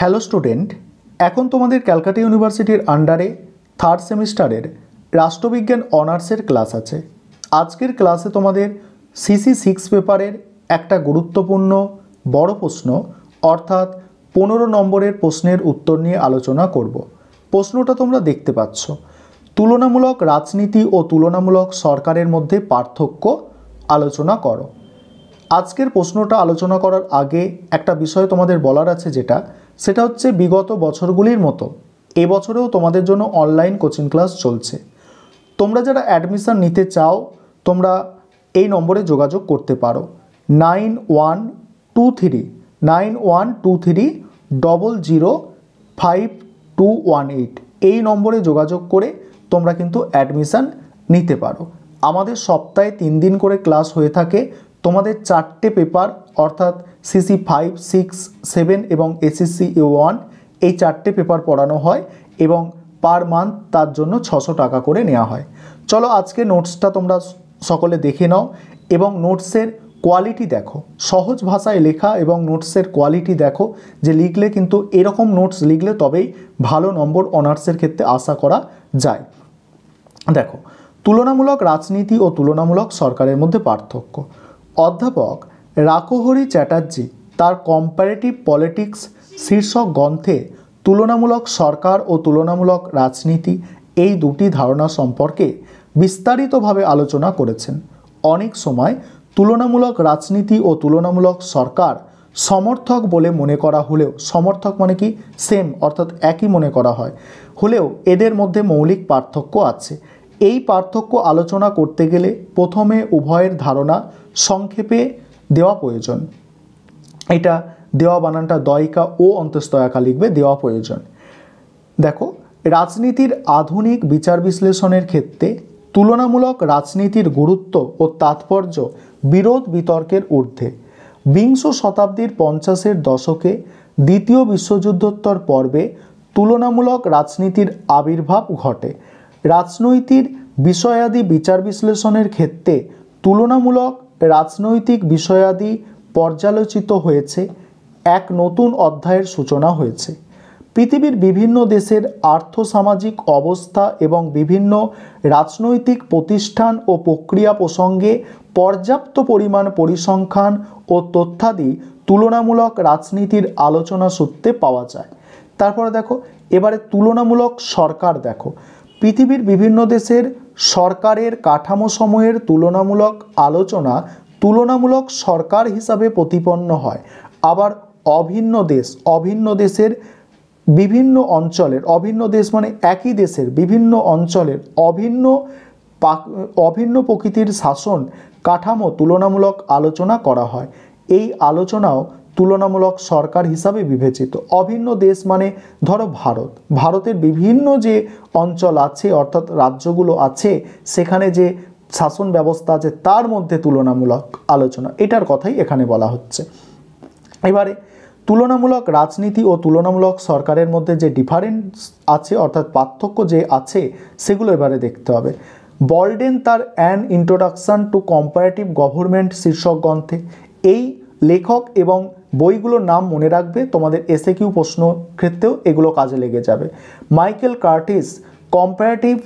hello student এখন তোমাদের ক্যালকাটা ইউনিভার্সিটির আন্ডারে থার্ড সেমিস্টারের রাষ্ট্রবিজ্ঞান অনার্সের ক্লাস আছে আজকের ক্লাসে তোমাদের সিসি সিক্স পেপারের একটা গুরুত্বপূর্ণ বড় প্রশ্ন অর্থাৎ পনেরো নম্বরের প্রশ্নের উত্তর নিয়ে আলোচনা করব প্রশ্নটা তোমরা দেখতে পাচ্ছ তুলনামূলক রাজনীতি ও তুলনামূলক সরকারের মধ্যে পার্থক্য আলোচনা করো আজকের প্রশ্নটা আলোচনা করার আগে একটা বিষয় তোমাদের বলার আছে যেটা সেটা হচ্ছে বিগত বছরগুলির মতো এবছরেও তোমাদের জন্য অনলাইন কোচিং ক্লাস চলছে তোমরা যারা অ্যাডমিশান নিতে চাও তোমরা এই নম্বরে যোগাযোগ করতে পারো nine one two three nine one two three double zero five two one eight এই নম্বরে যোগাযোগ করে তোমরা কিন্তু অ্যাডমিশান নিতে পারো আমাদের সপ্তাহে তিন দিন করে ক্লাস হয়ে থাকে তোমাদের চারটে পেপার অর্থাৎ সিসি ফাইভ সিক্স সেভেন এবং এসএসসি এ ওয়ান এই চারটে পেপার পড়ানো হয় এবং পার মান্থ তার জন্য ছশো টাকা করে নেওয়া হয় চলো আজকে নোটসটা তোমরা সকলে দেখে নাও এবং নোটসের কোয়ালিটি দেখো সহজ ভাষায় লেখা এবং নোটসের কোয়ালিটি দেখো যে লিখলে কিন্তু এরকম নোটস লিখলে তবেই ভালো নম্বর অনার্সের ক্ষেত্রে আশা করা যায় দেখো তুলনামূলক রাজনীতি ও তুলনামূলক সরকারের মধ্যে পার্থক্য অধ্যাপক রাকোহরি চ্যাটার্জি তার কম্পারেটিভ পলিটিক্স শীর্ষক গ্রন্থে তুলনামূলক সরকার ও তুলনামূলক রাজনীতি এই দুটি ধারণা সম্পর্কে বিস্তারিতভাবে আলোচনা করেছেন অনেক সময় তুলনামূলক রাজনীতি ও তুলনামূলক সরকার সমর্থক বলে মনে করা হলেও সমর্থক মানে কি সেম অর্থাৎ একই মনে করা হয় হলেও এদের মধ্যে মৌলিক পার্থক্য আছে এই পার্থক্য আলোচনা করতে গেলে প্রথমে উভয়ের ধারণা সংক্ষেপে দেওয়া প্রয়োজন এটা দেওয়া বানানটা দয়িকা ও অন্তস্তয়াকা লিখবে দেওয়া প্রয়োজন দেখো রাজনীতির আধুনিক বিচার বিশ্লেষণের ক্ষেত্রে তুলনামূলক রাজনীতির গুরুত্ব ও তাৎপর্য বিরোধ বিতর্কের ঊর্ধ্বে বিংশ শতাব্দীর পঞ্চাশের দশকে দ্বিতীয় বিশ্বযুদ্ধোত্তর পর্বে তুলনামূলক রাজনীতির আবির্ভাব ঘটে রাজনৈতিক বিষয়াদি বিচার বিশ্লেষণের ক্ষেত্রে তুলনামূলক রাজনৈতিক বিষয়াদি পর্যালোচিত হয়েছে এক নতুন অধ্যায়ের সূচনা হয়েছে পৃথিবীর বিভিন্ন দেশের আর্থসামাজিক অবস্থা এবং বিভিন্ন রাজনৈতিক প্রতিষ্ঠান ও প্রক্রিয়া প্রসঙ্গে পর্যাপ্ত পরিমাণ পরিসংখ্যান ও তথ্যাদি তুলনামূলক রাজনীতির আলোচনা সূত্রে পাওয়া যায় তারপরে দেখো এবারে তুলনামূলক সরকার দেখো পৃথিবীর বিভিন্ন দেশের সরকারের কাঠামো সময়ের তুলনামূলক আলোচনা তুলনামূলক সরকার হিসাবে প্রতিপন্ন হয় আবার অভিন্ন দেশ অভিন্ন দেশের বিভিন্ন অঞ্চলের অভিন্ন দেশ মানে একই দেশের বিভিন্ন অঞ্চলের অভিন্ন অভিন্ন প্রকৃতির শাসন কাঠামো তুলনামূলক আলোচনা করা হয় এই আলোচনাও তুলনামূলক সরকার হিসাবে বিবেচিত অভিন্ন দেশ মানে ধরো ভারত ভারতের বিভিন্ন যে অঞ্চল আছে অর্থাৎ রাজ্যগুলো আছে সেখানে যে শাসন ব্যবস্থা আছে তার মধ্যে তুলনামূলক আলোচনা এটার কথাই এখানে বলা হচ্ছে এবারে তুলনামূলক রাজনীতি ও তুলনামূলক সরকারের মধ্যে যে ডিফারেন্স আছে অর্থাৎ পার্থক্য যে আছে সেগুলো এবারে দেখতে হবে বলডেন তার an introduction to comparative government শীর্ষক গ্রন্থে এই লেখক এবং বইগুলোর নাম মনে রাখবে তোমাদের এসে কিউ প্রশ্ন ক্ষেত্রেও এগুলো কাজে লেগে যাবে Michael Curtis comparative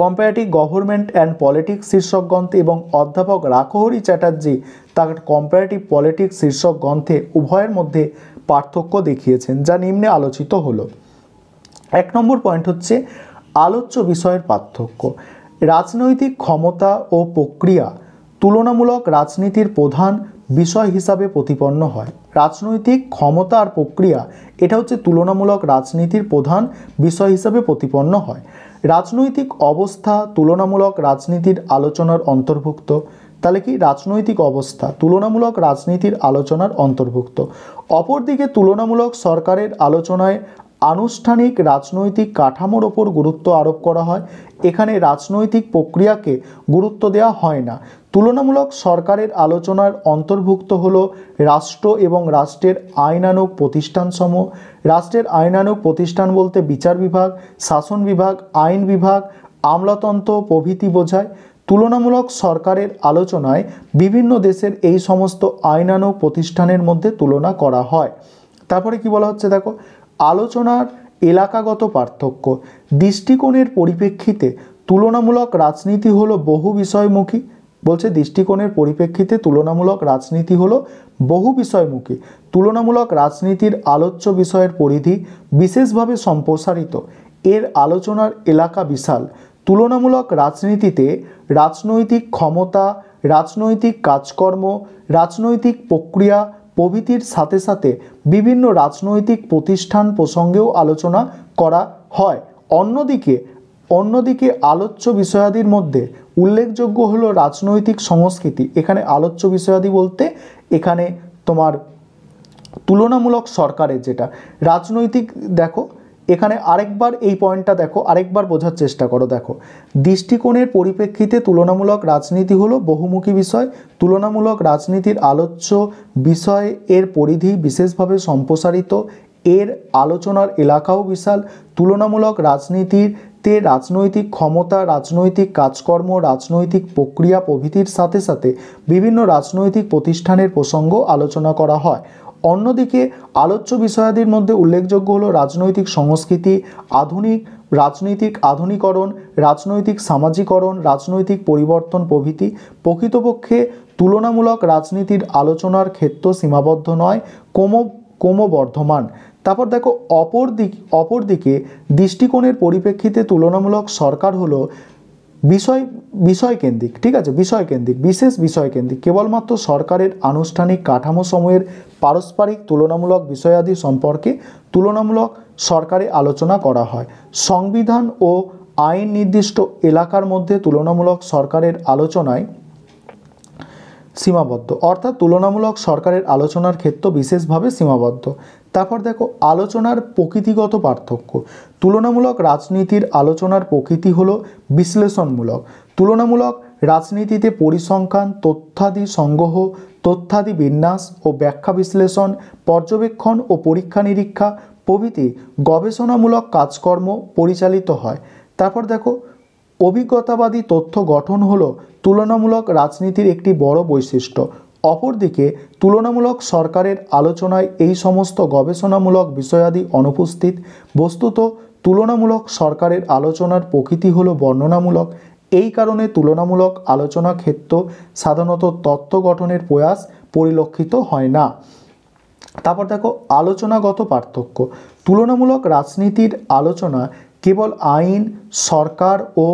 comparative government and politics শীর্ষক গ্রন্থে এবং অধ্যাপক রাখহরি চ্যাটার্জি তার কম্পারেটিভ পলিটিক্স শীর্ষক গ্রন্থে উভয়ের মধ্যে পার্থক্য দেখিয়েছেন যা নিম্নে আলোচিত হলো এক নম্বর পয়েন্ট হচ্ছে আলোচ্য বিষয়ের পার্থক্য রাজনৈতিক ক্ষমতা ও প্রক্রিয়া তুলনামূলক রাজনীতির প্রধান বিষয় হিসাবে প্রতিপন্ন হয় রাজনৈতিক ক্ষমতা আর প্রক্রিয়া এটা হচ্ছে তুলনামূলক রাজনীতির প্রধান বিষয় হিসাবে প্রতিপন্ন হয় রাজনৈতিক অবস্থা তুলনামূলক রাজনীতির আলোচনার অন্তর্ভুক্ত তাহলে কি রাজনৈতিক অবস্থা তুলনামূলক রাজনীতির আলোচনার অন্তর্ভুক্ত অপরদিকে তুলনামূলক সরকারের আলোচনায় আনুষ্ঠানিক রাজনৈতিক কাঠামোর ওপর গুরুত্ব আরোপ করা হয় এখানে রাজনৈতিক প্রক্রিয়াকে গুরুত্ব দেওয়া হয় না তুলনামূলক সরকারের আলোচনার অন্তর্ভুক্ত হল রাষ্ট্র এবং রাষ্ট্রের আইনানুক প্রতিষ্ঠানসমূহ রাষ্ট্রের আইনানুগ প্রতিষ্ঠান বলতে বিচার বিভাগ শাসন বিভাগ আইন বিভাগ আমলাতন্ত্র প্রভৃতি বোঝায় তুলনামূলক সরকারের আলোচনায় বিভিন্ন দেশের এই সমস্ত আইনানুক প্রতিষ্ঠানের মধ্যে তুলনা করা হয় তারপরে কি বলা হচ্ছে দেখো আলোচনার এলাকাগত পার্থক্য দৃষ্টিকোণের পরিপ্রেক্ষিতে তুলনামূলক রাজনীতি হলো বহু বিষয়মুখী বলছে দৃষ্টিকোণের পরিপ্রেক্ষিতে তুলনামূলক রাজনীতি হলো বহু বিষয়মুখী তুলনামূলক রাজনীতির আলোচ্য বিষয়ের পরিধি বিশেষভাবে সম্প্রসারিত এর আলোচনার এলাকা বিশাল তুলনামূলক রাজনীতিতে রাজনৈতিক ক্ষমতা রাজনৈতিক কাজকর্ম রাজনৈতিক প্রক্রিয়া প্রভৃতির সাথে সাথে বিভিন্ন রাজনৈতিক প্রতিষ্ঠান প্রসঙ্গেও আলোচনা করা হয় অন্যদিকে অন্যদিকে আলোচ্য বিষয়াদির মধ্যে উল্লেখযোগ্য হলো রাজনৈতিক সংস্কৃতি এখানে আলোচ্য বিষয়াদি বলতে এখানে তোমার তুলনামূলক সরকারের যেটা রাজনৈতিক দেখো এখানে আরেকবার এই পয়েন্টটা দেখো আরেকবার বোঝার চেষ্টা করো দেখো দৃষ্টিকোণের পরিপ্রেক্ষিতে তুলনামূলক রাজনীতি হলো বহুমুখী বিষয় তুলনামূলক রাজনীতির আলোচ্য বিষয় এর পরিধি বিশেষভাবে সম্প্রসারিত এর আলোচনার এলাকাও বিশাল তুলনামূলক রাজনীতির তে রাজনৈতিক ক্ষমতা রাজনৈতিক কাজকর্ম রাজনৈতিক প্রক্রিয়া প্রভৃতির সাথে সাথে বিভিন্ন রাজনৈতিক প্রতিষ্ঠানের প্রসঙ্গ আলোচনা করা হয় অন্যদিকে আলোচ্য বিষয়াদির মধ্যে উল্লেখযোগ্য হলো রাজনৈতিক সংস্কৃতি আধুনিক রাজনৈতিক আধুনিকরণ রাজনৈতিক সামাজিকরণ রাজনৈতিক পরিবর্তন প্রভৃতি প্রকৃতপক্ষে তুলনামূলক রাজনীতির আলোচনার ক্ষেত্র সীমাবদ্ধ নয় কোমো ক্রমবর্ধমান তারপর দেখো অপর দিক অপরদিকে দৃষ্টিকোণের পরিপ্রেক্ষিতে তুলনামূলক সরকার হলো বিষয় বিষয়কেন্দ্রিক ঠিক আছে বিষয়কেন্দ্রিক বিশেষ বিষয়কেন্দ্রিক কেবলমাত্র সরকারের আনুষ্ঠানিক কাঠামো সময়ের পারস্পরিক তুলনামূলক বিষয়াদি সম্পর্কে তুলনামূলক সরকারে আলোচনা করা হয় সংবিধান ও আইন নির্দিষ্ট এলাকার মধ্যে তুলনামূলক সরকারের আলোচনায় সীমাবদ্ধ অর্থাৎ তুলনামূলক সরকারের আলোচনার ক্ষেত্র বিশেষভাবে সীমাবদ্ধ তারপর দেখো আলোচনার প্রকৃতিগত পার্থক্য তুলনামূলক রাজনীতির আলোচনার প্রকৃতি হল বিশ্লেষণমূলক তুলনামূলক রাজনীতিতে পরিসংখ্যান তথ্যাদি সংগ্রহ তথ্যাদি বিন্যাস ও ব্যাখ্যা বিশ্লেষণ পর্যবেক্ষণ ও পরীক্ষা নিরীক্ষা প্রভৃতি গবেষণামূলক কাজকর্ম পরিচালিত হয় তারপর দেখো অভিজ্ঞতাবাদী তথ্য গঠন হল তুলনামূলক রাজনীতির একটি বড় বৈশিষ্ট্য অপরদিকে তুলনামূলক সরকারের আলোচনায় এই সমস্ত গবেষণামূলক বিষয়াদি অনুপস্থিত বস্তুত তুলনামূলক সরকারের আলোচনার প্রকৃতি হল বর্ণনামূলক এই কারণে তুলনামূলক আলোচনা ক্ষেত্র সাধারণত তত্ত্ব গঠনের প্রয়াস পরিলক্ষিত হয় না তারপর দেখো আলোচনাগত পার্থক্য তুলনামূলক রাজনীতির আলোচনা কেবল আইন সরকার ও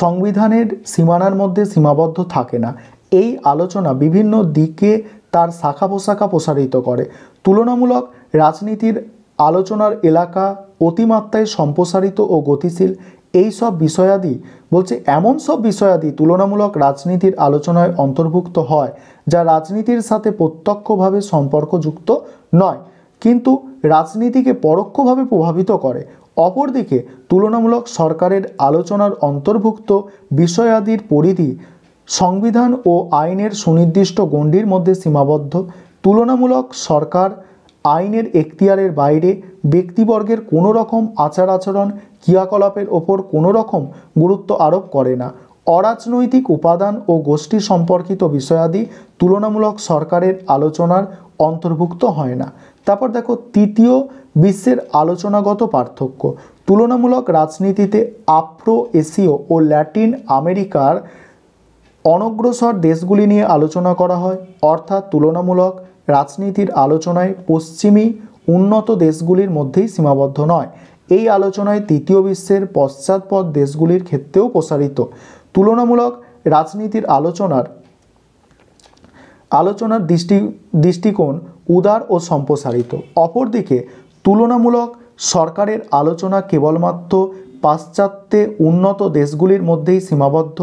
সংবিধানের সীমানার মধ্যে সীমাবদ্ধ থাকে না এই আলোচনা বিভিন্ন দিকে তার শাখা পোশাখা প্রসারিত করে তুলনামূলক রাজনীতির আলোচনার এলাকা অতিমাত্রায় সম্প্রসারিত ও গতিশীল এই সব বিষয়াদি বলছে এমন সব বিষয়াদি তুলনামূলক রাজনীতির আলোচনায় অন্তর্ভুক্ত হয় যা রাজনীতির সাথে প্রত্যক্ষভাবে সম্পর্কযুক্ত নয় কিন্তু রাজনীতিকে পরোক্ষভাবে প্রভাবিত করে অপরদিকে তুলনামূলক সরকারের আলোচনার অন্তর্ভুক্ত বিষয়াদির পরিধি সংবিধান ও আইনের সুনির্দিষ্ট গণ্ডির মধ্যে সীমাবদ্ধ তুলনামূলক সরকার আইনের এখতিয়ারের বাইরে ব্যক্তিবর্গের কোনো রকম আচার আচরণ ক্রিয়াকলাপের ওপর কোনো রকম গুরুত্ব আরোপ করে না অরাজনৈতিক উপাদান ও গোষ্ঠী সম্পর্কিত বিষয়াদি তুলনামূলক সরকারের আলোচনার অন্তর্ভুক্ত হয় না তারপর দেখো তৃতীয় বিশ্বের আলোচনাগত পার্থক্য তুলনামূলক রাজনীতিতে আফ্রো এশীয় ও ল্যাটিন আমেরিকার অনগ্রসর দেশগুলি নিয়ে আলোচনা করা হয় অর্থাৎ তুলনামূলক রাজনীতির আলোচনায় পশ্চিমী উন্নত দেশগুলির মধ্যেই সীমাবদ্ধ নয় এই আলোচনায় তৃতীয় বিশ্বের পশ্চাৎপদ দেশগুলির ক্ষেত্রেও প্রসারিত তুলনামূলক রাজনীতির আলোচনার আলোচনার দৃষ্টি দৃষ্টিকোণ উদার ও সম্প্রসারিত অপরদিকে তুলনামূলক সরকারের আলোচনা কেবলমাত্র পাশ্চাত্যে উন্নত দেশগুলির মধ্যেই সীমাবদ্ধ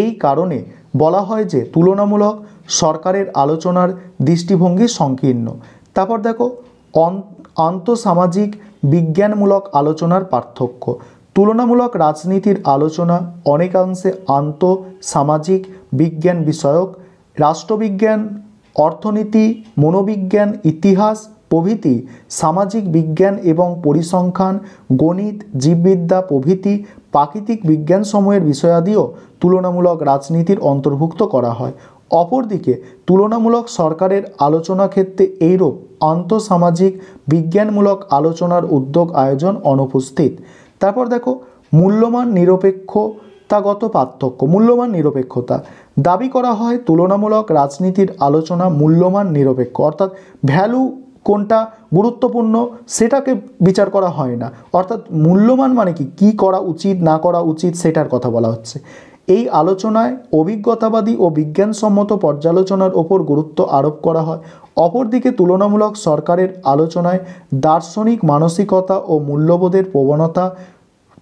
এই কারণে বলা হয় যে তুলনামূলক সরকারের আলোচনার দৃষ্টিভঙ্গি সংকীর্ণ তারপর দেখো আন্তঃসামাজিক বিজ্ঞানমূলক আলোচনার পার্থক্য তুলনামূলক রাজনীতির আলোচনা অনেকাংশে আন্তঃসামাজিক বিজ্ঞান বিষয়ক রাষ্ট্রবিজ্ঞান অর্থনীতি মনোবিজ্ঞান ইতিহাস প্রভৃতি সামাজিক বিজ্ঞান এবং পরিসংখ্যান গণিত জীববিদ্যা প্রভৃতি প্রাকৃতিক বিজ্ঞানসমূহের বিষয়াদিও তুলনামূলক রাজনীতির অন্তর্ভুক্ত করা হয় অপরদিকে তুলনামূলক সরকারের আলোচনা ক্ষেত্রে এইরূপ আন্তঃসামাজিক বিজ্ঞানমূলক আলোচনার উদ্যোগ আয়োজন অনুপস্থিত তারপর দেখো মূল্যমান নিরপেক্ষ গুণবত্তাগত পার্থক্য মূল্যবান নিরপেক্ষতা দাবি করা হয় তুলনামূলক রাজনীতির আলোচনা মূল্যমান নিরপেক্ষ অর্থাৎ ভ্যালু কোনটা গুরুত্বপূর্ণ সেটাকে বিচার করা হয় না অর্থাৎ মূল্যমান মানে কি কী করা উচিত না করা উচিত সেটার কথা বলা হচ্ছে এই আলোচনায় অভিজ্ঞতাবাদী ও বিজ্ঞানসম্মত পর্যালোচনার ওপর গুরুত্ব আরোপ করা হয় অপরদিকে তুলনামূলক সরকারের আলোচনায় দার্শনিক মানসিকতা ও মূল্যবোধের প্রবণতা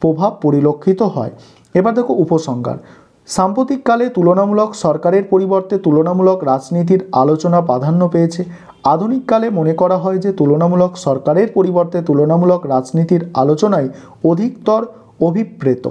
প্রভাব পরিলক্ষিত হয় এবার দেখো উপসংহার সাম্প্রতিককালে তুলনামূলক সরকারের পরিবর্তে তুলনামূলক রাজনীতির আলোচনা প্রাধান্য পেয়েছে আধুনিককালে মনে করা হয় যে তুলনামূলক সরকারের পরিবর্তে তুলনামূলক রাজনীতির আলোচনায় অধিকতর অভিপ্রেত